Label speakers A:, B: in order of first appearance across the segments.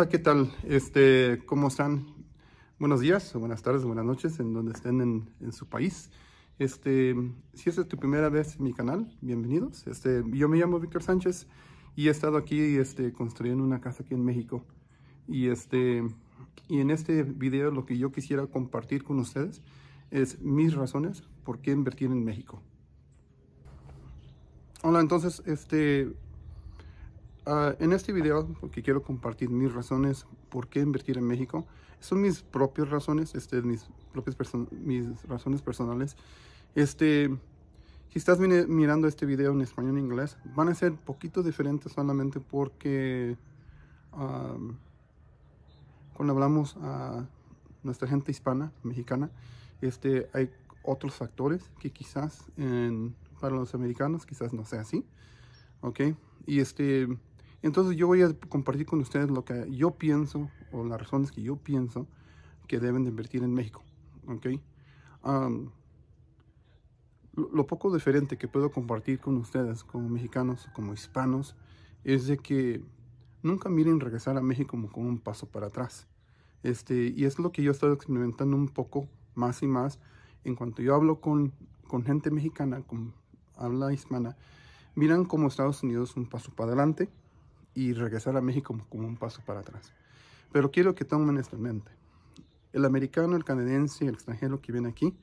A: Hola, ¿qué tal? Este, ¿Cómo están? Buenos días, o buenas tardes, buenas noches, en donde estén en, su país. Este, si es tu primera vez en mi canal, bienvenidos. Este, yo me llamo Víctor Sánchez y he estado aquí este, construyendo una casa aquí en México. Y, este, y en este video lo que yo quisiera compartir con ustedes es mis razones por qué invertir en México. Hola, entonces, este, Ah, en este video porque quiero compartir mis razones por qué invertir en México. Son mis propias razones, este, mis propias mis razones personales. Este, si estás mirando este video en español e inglés, van a ser poquito diferentes solamente porque cuando hablamos a nuestra gente hispana, mexicana, este, hay otros factores que quizás para los americanos quizás no sea así. Ok, y este, entonces yo voy a compartir con ustedes lo que yo pienso o las razones que yo pienso que deben de invertir en México. ¿ok? lo poco diferente que puedo compartir con ustedes como mexicanos, como hispanos, es de que nunca miren regresar a México como con un paso para atrás. Este, y es lo que yo he estado experimentando un poco más y más. En cuanto yo hablo con, con gente mexicana, con habla hispana, miran como Estados Unidos un paso para adelante, y regresar a México como, un paso para atrás. Pero quiero que tomen esto en mente. El americano, el canadiense, el extranjero que viene aquí,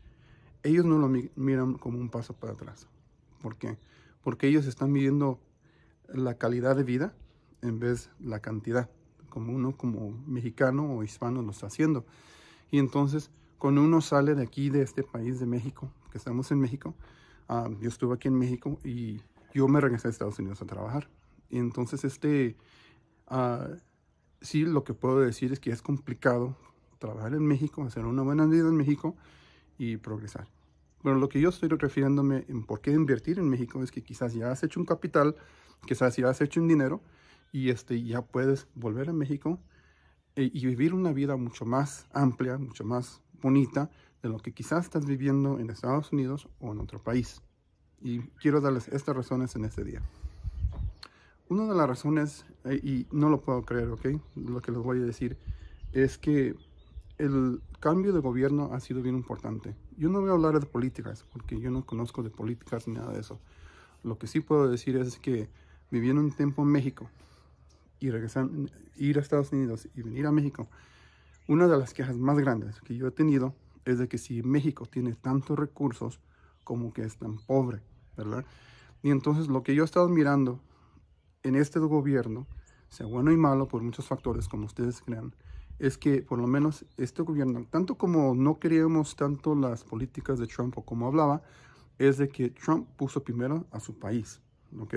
A: ellos no lo miran como un paso para atrás. ¿Por qué? Porque ellos están midiendo la calidad de vida en vez de la cantidad, como uno como mexicano o hispano lo está haciendo. Y entonces, cuando uno sale de aquí, de este país de México, que estamos en México, ah, yo estuve aquí en México y yo me regresé a Estados Unidos a trabajar. Y Entonces, este, ah, sí, lo que puedo decir es que es complicado trabajar en México, hacer una buena vida en México y progresar. Pero lo que yo estoy refiriéndome en por qué invertir en México es que quizás ya has hecho un capital, quizás ya has hecho un dinero y este, ya puedes volver a México e, y vivir una vida mucho más amplia, mucho más bonita de lo que quizás estás viviendo en Estados Unidos o en otro país. Y quiero darles estas razones en este día una de las razones, eh, y no lo puedo creer, ¿ok? Lo que les voy a decir es que el cambio de gobierno ha sido bien importante. Yo no voy a hablar de políticas, porque yo no conozco de políticas ni nada de eso. Lo que sí puedo decir es que viviendo un tiempo en México y regresar, ir a Estados Unidos y venir a México, una de las quejas más grandes que yo he tenido es de que si México tiene tantos recursos como que es tan pobre, ¿verdad? Y entonces lo que yo he estado mirando en este gobierno, sea bueno y malo por muchos factores, como ustedes crean, es que por lo menos este gobierno, tanto como no queríamos tanto las políticas de Trump o como hablaba, es de que Trump puso primero a su país, ¿ok?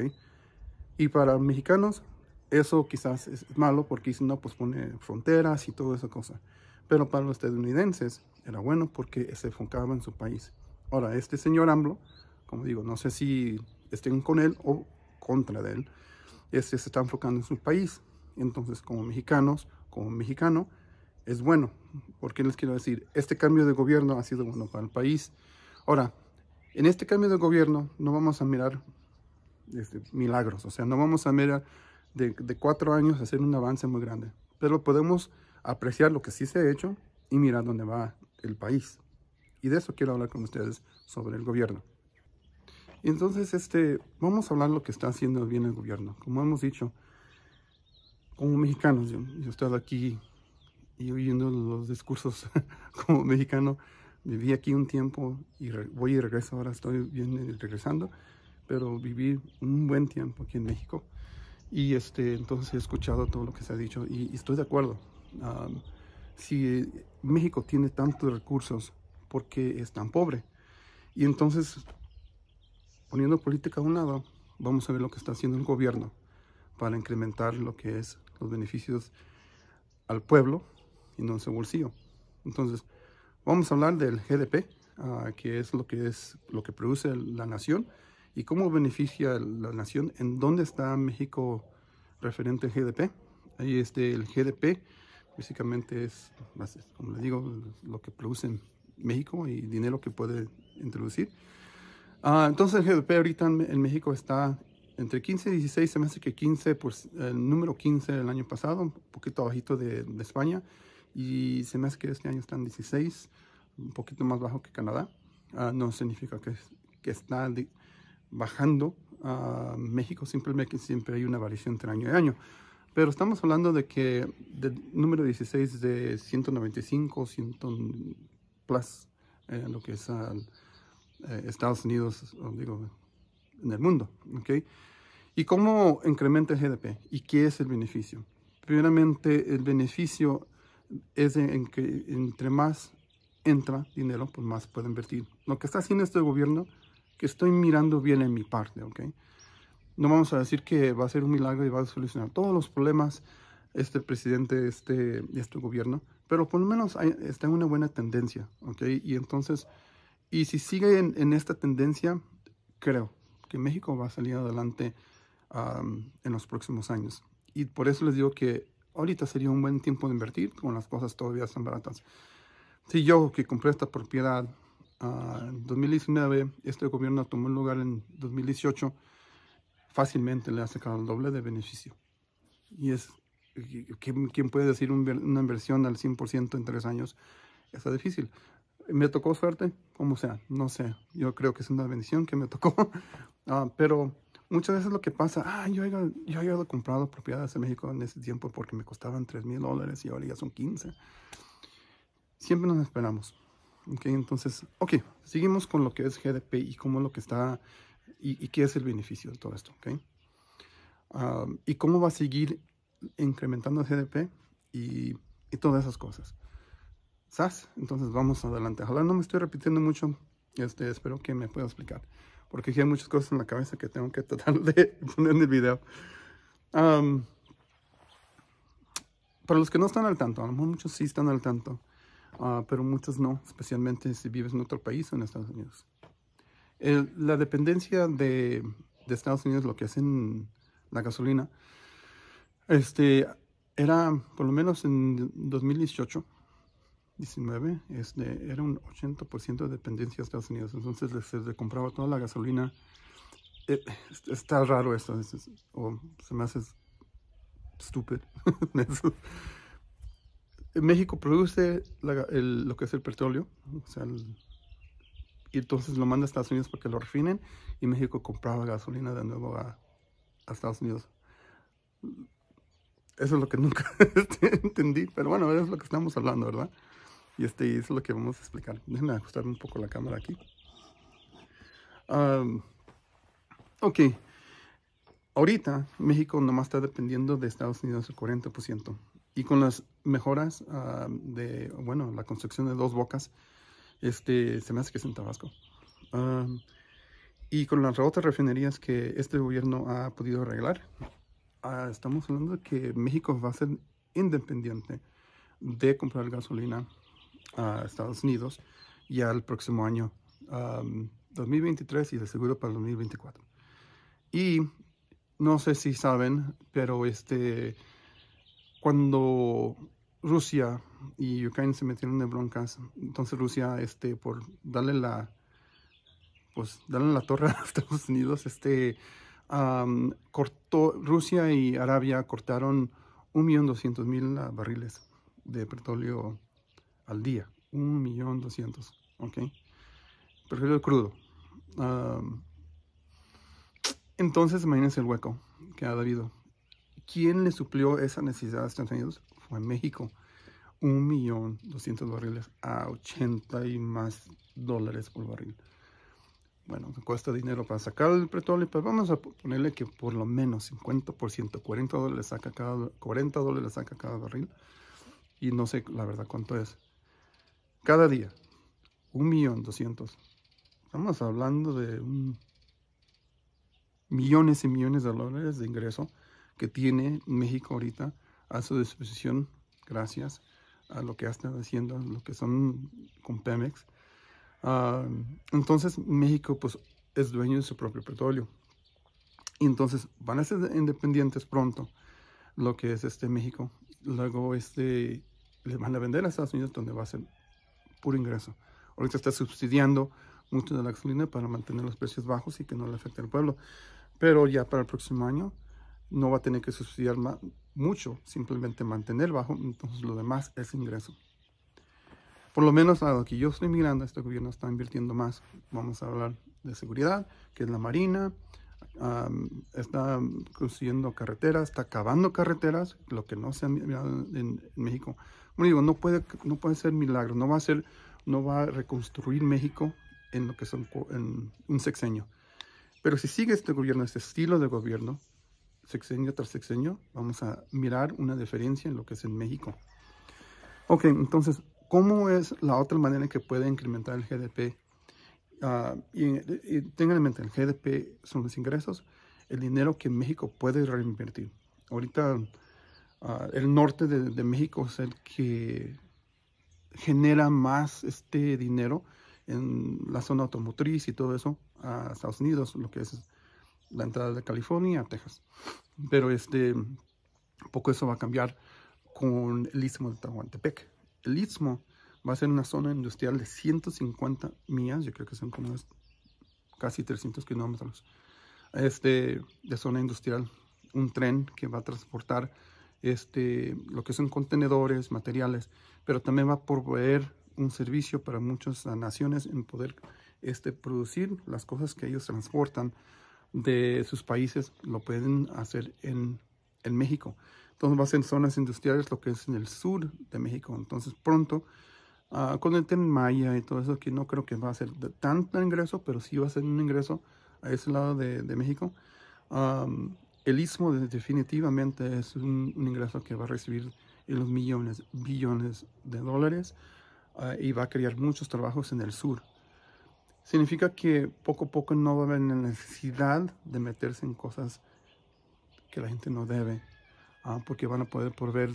A: Y para los mexicanos, eso quizás es malo porque si no, pues pone fronteras y toda esa cosa. Pero para los estadounidenses era bueno porque se enfocaba en su país. Ahora, este señor AMLO, como digo, no sé si estén con él o contra de él, este se está enfocando en su país. Entonces, como mexicanos, como mexicano, es bueno. Porque les quiero decir, este cambio de gobierno ha sido bueno para el país. Ahora, en este cambio de gobierno no vamos a mirar este, milagros, o sea, no vamos a mirar de, de, cuatro años hacer un avance muy grande, pero podemos apreciar lo que sí se ha hecho y mirar dónde va el país. Y de eso quiero hablar con ustedes sobre el gobierno entonces, este, vamos a hablar lo que está haciendo bien el gobierno. Como hemos dicho, como mexicanos, yo, he estado aquí y oyendo los discursos como mexicano, viví aquí un tiempo y voy y regreso, ahora estoy bien eh, regresando, pero viví un buen tiempo aquí en México. Y este, entonces he escuchado todo lo que se ha dicho y, estoy de acuerdo. si México tiene tantos recursos, porque es tan pobre? Y entonces Poniendo política a un lado, vamos a ver lo que está haciendo el gobierno para incrementar lo que es los beneficios al pueblo y no en su bolsillo. Entonces, vamos a hablar del GDP, ah, que es lo que es lo que produce la nación y cómo beneficia la nación, en dónde está México referente al GDP. Ahí este el GDP básicamente es como le digo lo que produce México y dinero que puede introducir. Ah, entonces el GDP ahorita en, México está entre 15 y 16, se me hace que 15, por, el número 15 del año pasado, un poquito bajito de, España, y se me hace que este año están 16, un poquito más bajo que Canadá. Ah, no significa que, que está bajando a ah, México, simplemente que siempre hay una variación entre año y año. Pero estamos hablando de que del número 16 de 195, 100 plus, eh, lo que es al eh, Estados Unidos, digo, en el mundo. ¿okay? ¿Y cómo incrementa el GDP? ¿Y qué es el beneficio? Primeramente, el beneficio es en que entre más entra dinero, pues más puede invertir. Lo que está haciendo este gobierno, que estoy mirando bien en mi parte, ¿ok? No vamos a decir que va a ser un milagro y va a solucionar todos los problemas este presidente, este, este gobierno, pero por lo menos hay, está en una buena tendencia, ¿ok? Y entonces y si sigue en, esta tendencia, creo que México va a salir adelante en los próximos años. Y por eso les digo que ahorita sería un buen tiempo de invertir, como las cosas todavía son baratas. Si yo que compré esta propiedad ah, en 2019, este gobierno tomó un lugar en 2018, fácilmente le ha sacado el doble de beneficio. Y es, quien puede decir una inversión al 100% en tres años? Está difícil me tocó suerte, como sea, no sé, yo creo que es una bendición que me tocó, ah, pero muchas veces lo que pasa, ah, yo he yo comprado propiedades en México en ese tiempo porque me costaban 3 mil dólares y ahora ya son 15. Siempre nos esperamos. entonces, ok, seguimos con lo que es GDP y cómo lo que está y, qué es el beneficio de todo esto, ah, y cómo va a seguir incrementando el GDP y, y todas esas cosas. SAS. Entonces vamos adelante. Ojalá no me estoy repitiendo mucho. Este, espero que me pueda explicar. Porque hay muchas cosas en la cabeza que tengo que tratar de poner en el video. para los que no están al tanto, a lo mejor muchos sí están al tanto, ah, pero muchos no, especialmente si vives en otro país o en Estados Unidos. la dependencia de, Estados Unidos, lo que hacen la gasolina, este, era por lo menos en 2018 19 este, era un 80% de dependencia de Estados Unidos. Entonces se le compraba toda la gasolina. Eh, está raro esto. o se me hace estúpido. México produce lo que es el petróleo. y entonces lo manda a Estados Unidos para que lo refinen. Y México compraba gasolina de nuevo a, a Estados Unidos. Eso es lo que nunca este, entendí, pero bueno, es lo que estamos hablando, ¿verdad? Y este es lo que vamos a explicar. Déjenme ajustar un poco la cámara aquí. ok. Ahorita México nomás está dependiendo de Estados Unidos el 40%. Y con las mejoras de, bueno, la construcción de dos bocas, este, se me hace que es en Tabasco. y con las otras refinerías que este gobierno ha podido arreglar, ah, estamos hablando de que México va a ser independiente de comprar gasolina a Estados Unidos ya el próximo año 2023 y de seguro para 2024. Y no sé si saben, pero este, cuando Rusia y Ucrania se metieron en broncas, entonces Rusia, este, por darle la, pues, darle la torre a Estados Unidos, este, cortó, Rusia y Arabia cortaron 1.200.000 barriles de petróleo al día, un millón doscientos, ¿ok? Prefiero el crudo. entonces, imagínense el hueco que ha habido. ¿Quién le suplió esa necesidad a Estados Unidos? Fue México. Un millón doscientos barriles a ochenta y más dólares por barril. Bueno, cuesta dinero para sacar el petróleo, pero vamos a ponerle que por lo menos 50%, 40 dólares saca 40 dólares saca cada barril. Y no sé la verdad cuánto es cada día. Un millón doscientos. Estamos hablando de millones y millones de dólares de ingreso que tiene México ahorita a su disposición gracias a lo que ha estado haciendo, lo que son con Pemex. Ah, entonces México pues es dueño de su propio petróleo. Y entonces van a ser independientes pronto, lo que es este México. Luego este, le van a vender a Estados Unidos donde va a ser puro ingreso. Ahorita está subsidiando mucho de la gasolina para mantener los precios bajos y que no le afecte al pueblo. Pero ya para el próximo año no va a tener que subsidiar mucho, simplemente mantener bajo, entonces lo demás es ingreso. Por lo menos a que yo estoy mirando, este gobierno está invirtiendo más. Vamos a hablar de seguridad, que es la Marina, está construyendo carreteras, está cavando carreteras, lo que no se ha mirado en, en México. Bueno, digo, no puede, no puede ser milagro, no va a ser, no va a reconstruir México en lo que son en un sexenio. Pero si sigue este gobierno, este estilo de gobierno, sexenio tras sexenio, vamos a mirar una diferencia en lo que es en México. Ok, entonces, ¿cómo es la otra manera en que puede incrementar el GDP? Ah, tengan en mente, el GDP son los ingresos, el dinero que México puede reinvertir. Ahorita Ah, el norte de, México es el que genera más este dinero en la zona automotriz y todo eso a Estados Unidos, lo que es la entrada de California a Texas. Pero este, poco eso va a cambiar con el istmo de Tahuantepec. El istmo va a ser una zona industrial de 150 millas, yo creo que son como casi 300 kilómetros este, de zona industrial. Un tren que va a transportar este, lo que son contenedores, materiales, pero también va a proveer un servicio para muchas naciones en poder este, producir las cosas que ellos transportan de sus países, lo pueden hacer en, en México. Entonces va a ser zonas industriales, lo que es en el sur de México. Entonces pronto, ah, con el tema Maya y todo eso, que no creo que va a ser de tanto ingreso, pero sí va a ser un ingreso a ese lado de, de México el istmo definitivamente es un, ingreso que va a recibir en los millones, billones de dólares ah, y va a crear muchos trabajos en el sur. Significa que poco a poco no va a haber necesidad de meterse en cosas que la gente no debe, ah, porque van a poder proveer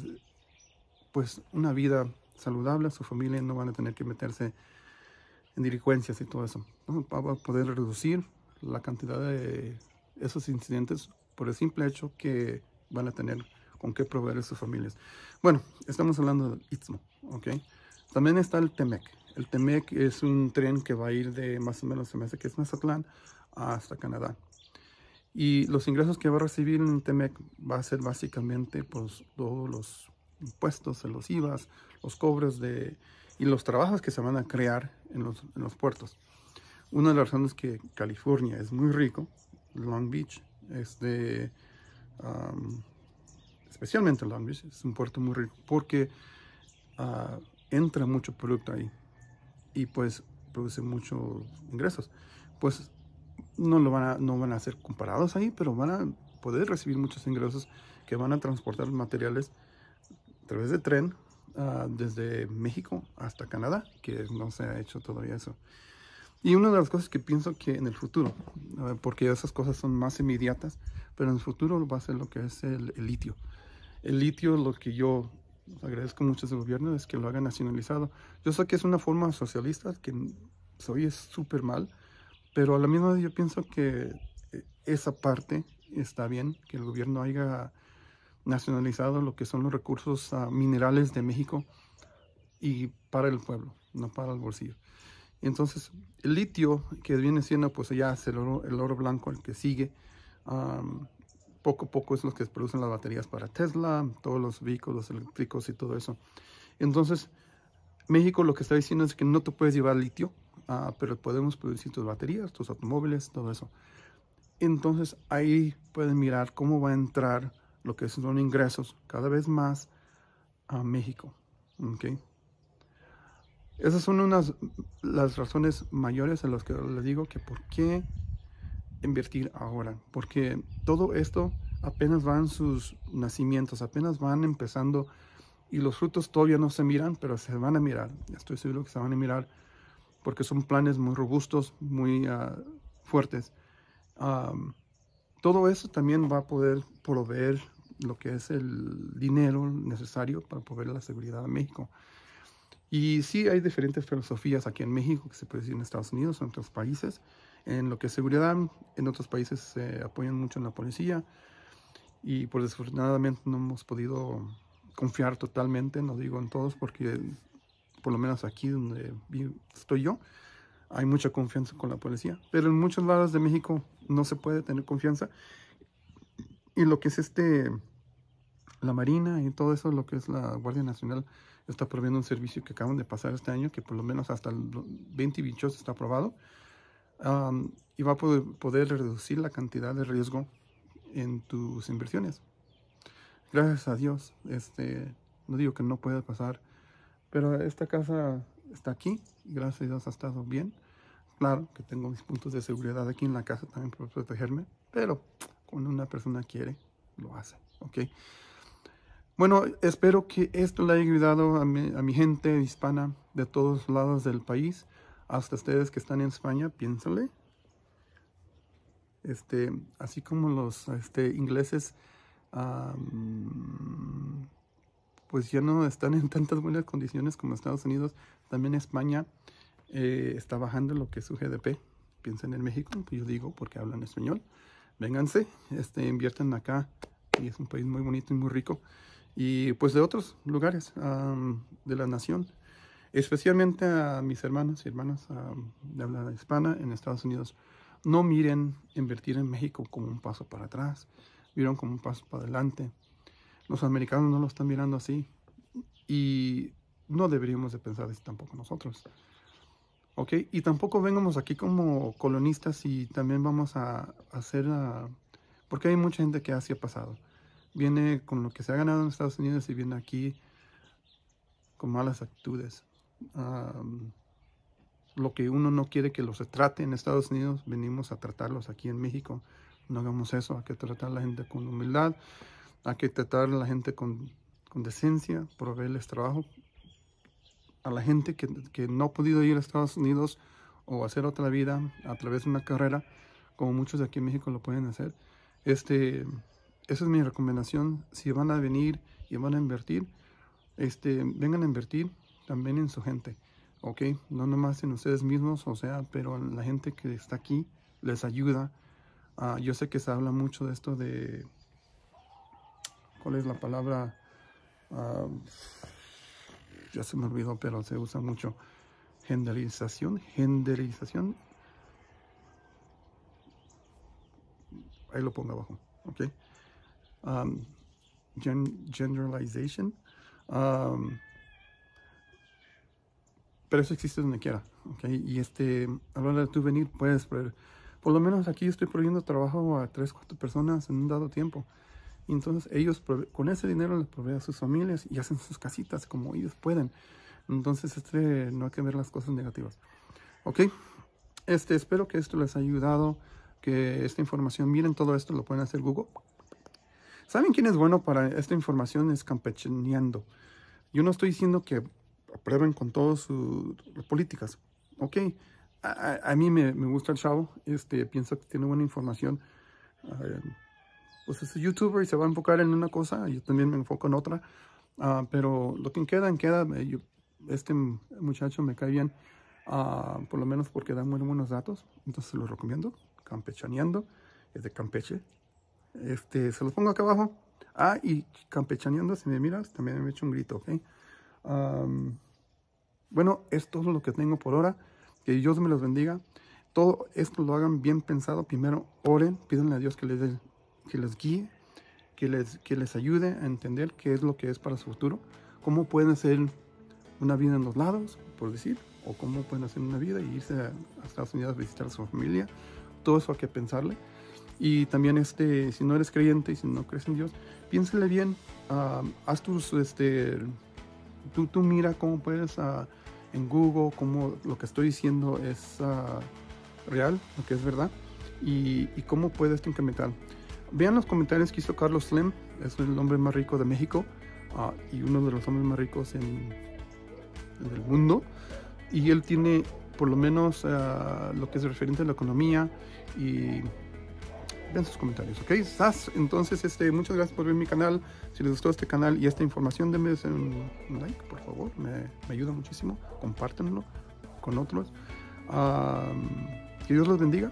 A: pues una vida saludable a su familia, no van a tener que meterse en delincuencias y todo eso. Va a poder reducir la cantidad de esos incidentes por el simple hecho que van a tener con qué proveer a sus familias. Bueno, estamos hablando del Istmo, ¿ok? También está el Temec. El Temec es un tren que va a ir de más o menos, se me hace que es Mazatlán, hasta Canadá. Y los ingresos que va a recibir el Temec va a ser básicamente pues, todos los impuestos, los IVAs, los cobros de, y los trabajos que se van a crear en los, en los puertos. Una de las razones que California es muy rico, Long Beach, este, especialmente Long Beach, es un puerto muy rico porque ah, entra mucho producto ahí y pues produce muchos ingresos. Pues no, lo van a, no van a ser comparados ahí, pero van a poder recibir muchos ingresos que van a transportar materiales a través de tren ah, desde México hasta Canadá, que no se ha hecho todavía eso. Y una de las cosas que pienso que en el futuro, porque esas cosas son más inmediatas, pero en el futuro va a ser lo que es el, litio. El litio, lo que yo agradezco mucho al gobierno es que lo haga nacionalizado. Yo sé que es una forma socialista que soy es súper mal, pero a la misma vez yo pienso que eh, esa parte está bien, que el gobierno haya nacionalizado lo que son los recursos ah, minerales de México y para el pueblo, no para el bolsillo. Entonces, el litio, que viene siendo pues ya es el oro, el oro blanco, el que sigue, poco a poco es lo que producen las baterías para Tesla, todos los vehículos eléctricos y todo eso. Entonces, México lo que está diciendo es que no te puedes llevar litio, ah, pero podemos producir tus baterías, tus automóviles, todo eso. Entonces, ahí pueden mirar cómo va a entrar lo que son ingresos cada vez más a México. ¿okay? Esas son unas las razones mayores en las que les digo que por qué invertir ahora, porque todo esto apenas van sus nacimientos, apenas van empezando y los frutos todavía no se miran, pero se van a mirar. Estoy seguro que se van a mirar porque son planes muy robustos, muy ah, fuertes. todo eso también va a poder proveer lo que es el dinero necesario para proveer la seguridad a México. Y sí hay diferentes filosofías aquí en México que se puede decir en Estados Unidos en otros países. En lo que es seguridad, en otros países se apoyan mucho en la policía y por desafortunadamente no hemos podido confiar totalmente, no digo en todos, porque por lo menos aquí donde estoy yo, hay mucha confianza con la policía. Pero en muchos lados de México no se puede tener confianza. Y lo que es este, la Marina y todo eso, lo que es la Guardia Nacional, está probando un servicio que acaban de pasar este año, que por lo menos hasta el 2028 está aprobado, y va a poder, poder, reducir la cantidad de riesgo en tus inversiones. Gracias a Dios, este, no digo que no pueda pasar, pero esta casa está aquí, gracias a Dios ha estado bien. Claro que tengo mis puntos de seguridad aquí en la casa también para protegerme, pero cuando una persona quiere, lo hace, ¿ok? Bueno, espero que esto le haya ayudado a mi, a mi gente hispana de todos lados del país, hasta ustedes que están en España, piénsale. Este, así como los este, ingleses, pues ya no están en tantas buenas condiciones como Estados Unidos, también España eh, está bajando lo que es su GDP. Piensen en México, pues yo digo porque hablan español. Vénganse, este, inviertan acá y es un país muy bonito y muy rico y pues de otros lugares de la nación, especialmente a mis hermanos y hermanas de habla hispana en Estados Unidos. No miren invertir en México como un paso para atrás, vieron como un paso para adelante. Los americanos no lo están mirando así y no deberíamos de pensar así tampoco nosotros. ¿Ok? Y tampoco vengamos aquí como colonistas y también vamos a, hacer... Ah, porque hay mucha gente que así ha pasado viene con lo que se ha ganado en Estados Unidos y viene aquí con malas actitudes. lo que uno no quiere que los trate en Estados Unidos, venimos a tratarlos aquí en México. No hagamos eso, hay que tratar a la gente con humildad, hay que tratar a la gente con, decencia, proveerles trabajo. A la gente que, que no ha podido ir a Estados Unidos o hacer otra vida a través de una carrera, como muchos de aquí en México lo pueden hacer, este, esa es mi recomendación. Si van a venir y van a invertir, este, vengan a invertir también en su gente, ¿ok? No nomás en ustedes mismos, o sea, pero en la gente que está aquí les ayuda. Ah, yo sé que se habla mucho de esto de, ¿cuál es la palabra? Ah, ya se me olvidó, pero se usa mucho. Genderización, genderización. Ahí lo pongo abajo, ¿ok? um, generalization. Um, pero eso existe donde quiera. ¿okay? Y este, a la hora de tú venir, puedes proveer. Por lo menos aquí estoy proveyendo trabajo a tres cuatro personas en un dado tiempo. Y entonces ellos con ese dinero les proveen a sus familias y hacen sus casitas como ellos pueden. Entonces este, no hay que ver las cosas negativas. ¿Ok? Este, espero que esto les haya ayudado, que esta información, miren todo esto, lo pueden hacer Google ¿Saben quién es bueno para esta información? Es campechaneando. Yo no estoy diciendo que aprueben con todas sus políticas. Ok, a, mí me, me, gusta el chavo, este, pienso que tiene buena información. pues es youtuber y se va a enfocar en una cosa, yo también me enfoco en otra. Ah, pero lo que queda, queda. Eh, este muchacho me cae bien, ah, por lo menos porque da muy buenos datos, entonces lo recomiendo. Campechaneando, es de Campeche, este, se los pongo acá abajo. Ah, y campechaneando, si me miras, también me hecho un grito, Bueno, esto bueno, es todo lo que tengo por ahora. Que Dios me los bendiga. Todo esto lo hagan bien pensado. Primero oren, pídanle a Dios que les, que les guíe, que les, que les ayude a entender qué es lo que es para su futuro. Cómo pueden hacer una vida en los lados, por decir, o cómo pueden hacer una vida y e irse a, a Estados Unidos a visitar a su familia. Todo eso hay que pensarle. Y también, este, si no eres creyente y si no crees en Dios, piénsele bien, haz tus, este, tú, tú mira cómo puedes ah, en Google, cómo lo que estoy diciendo es ah, real, lo que es verdad, y, cómo puedes incrementar. Vean los comentarios que hizo Carlos Slim, es el hombre más rico de México ah, y uno de los hombres más ricos en, en el mundo. Y él tiene por lo menos lo que es referente a la economía y en sus comentarios, ¿ok? Sas, entonces, este, muchas gracias por ver mi canal. Si les gustó este canal y esta información, denme un, like, por favor. Me, ayuda muchísimo. Compártanlo con otros. que Dios los bendiga.